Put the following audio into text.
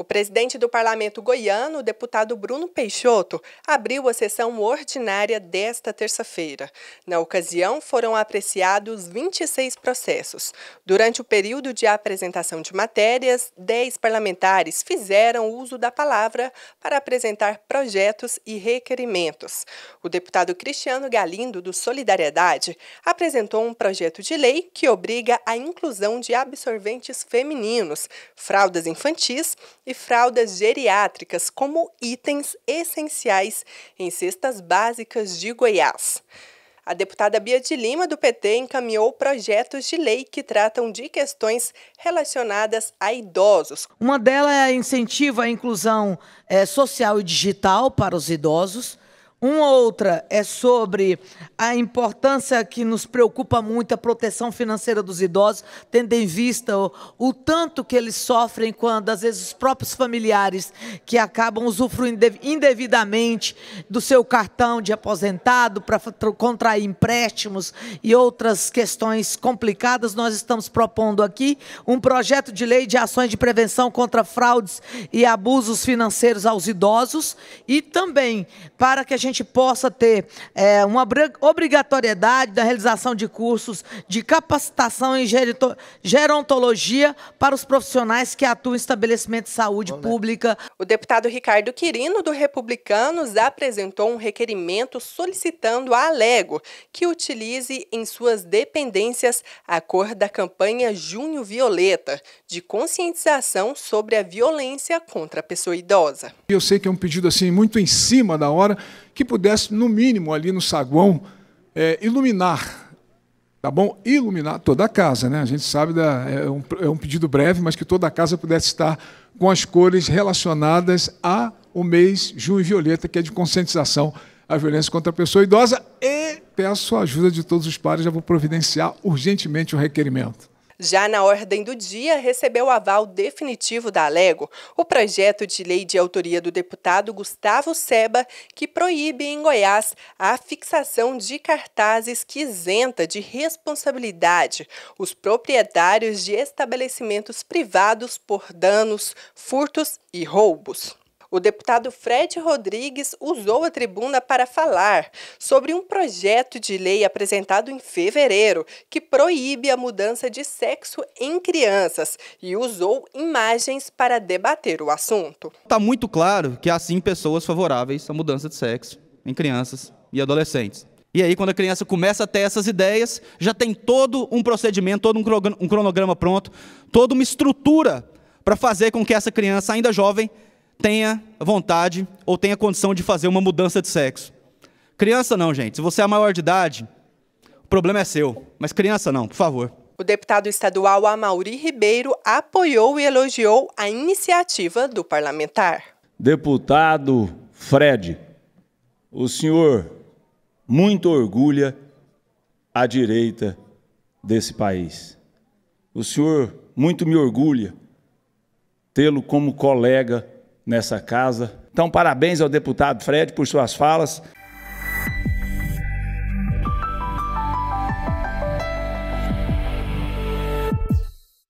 O presidente do parlamento goiano, o deputado Bruno Peixoto, abriu a sessão ordinária desta terça-feira. Na ocasião, foram apreciados 26 processos. Durante o período de apresentação de matérias, 10 parlamentares fizeram uso da palavra para apresentar projetos e requerimentos. O deputado Cristiano Galindo, do Solidariedade, apresentou um projeto de lei que obriga a inclusão de absorventes femininos, fraldas infantis e e fraldas geriátricas como itens essenciais em cestas básicas de Goiás. A deputada Bia de Lima, do PT, encaminhou projetos de lei que tratam de questões relacionadas a idosos. Uma delas é incentiva a inclusão é, social e digital para os idosos. Uma outra é sobre a importância que nos preocupa muito a proteção financeira dos idosos, tendo em vista o, o tanto que eles sofrem quando, às vezes, os próprios familiares que acabam usufruindo indevidamente do seu cartão de aposentado para contrair empréstimos e outras questões complicadas. Nós estamos propondo aqui um projeto de lei de ações de prevenção contra fraudes e abusos financeiros aos idosos e também para que a gente gente possa ter é, uma obrigatoriedade da realização de cursos de capacitação em gerontologia para os profissionais que atuam em estabelecimentos de saúde Bom, pública. Né? O deputado Ricardo Quirino, do Republicanos, apresentou um requerimento solicitando a Alego que utilize em suas dependências a cor da campanha Junho Violeta, de conscientização sobre a violência contra a pessoa idosa. Eu sei que é um pedido assim muito em cima da hora que pudesse, no mínimo, ali no saguão, é, iluminar, tá bom? Iluminar toda a casa, né? A gente sabe, da, é, um, é um pedido breve, mas que toda a casa pudesse estar com as cores relacionadas a o mês junho e violeta, que é de conscientização à violência contra a pessoa idosa. E peço a ajuda de todos os pares, já vou providenciar urgentemente o requerimento. Já na ordem do dia, recebeu o aval definitivo da Alego o projeto de lei de autoria do deputado Gustavo Seba, que proíbe em Goiás a fixação de cartazes que isenta de responsabilidade os proprietários de estabelecimentos privados por danos, furtos e roubos o deputado Fred Rodrigues usou a tribuna para falar sobre um projeto de lei apresentado em fevereiro que proíbe a mudança de sexo em crianças e usou imagens para debater o assunto. Está muito claro que há sim pessoas favoráveis à mudança de sexo em crianças e adolescentes. E aí, quando a criança começa a ter essas ideias, já tem todo um procedimento, todo um cronograma pronto, toda uma estrutura para fazer com que essa criança, ainda jovem, tenha vontade ou tenha condição de fazer uma mudança de sexo. Criança não, gente. Se você é maior de idade, o problema é seu. Mas criança não, por favor. O deputado estadual Amauri Ribeiro apoiou e elogiou a iniciativa do parlamentar. Deputado Fred, o senhor muito orgulha a direita desse país. O senhor muito me orgulha tê-lo como colega nessa casa. Então, parabéns ao deputado Fred por suas falas.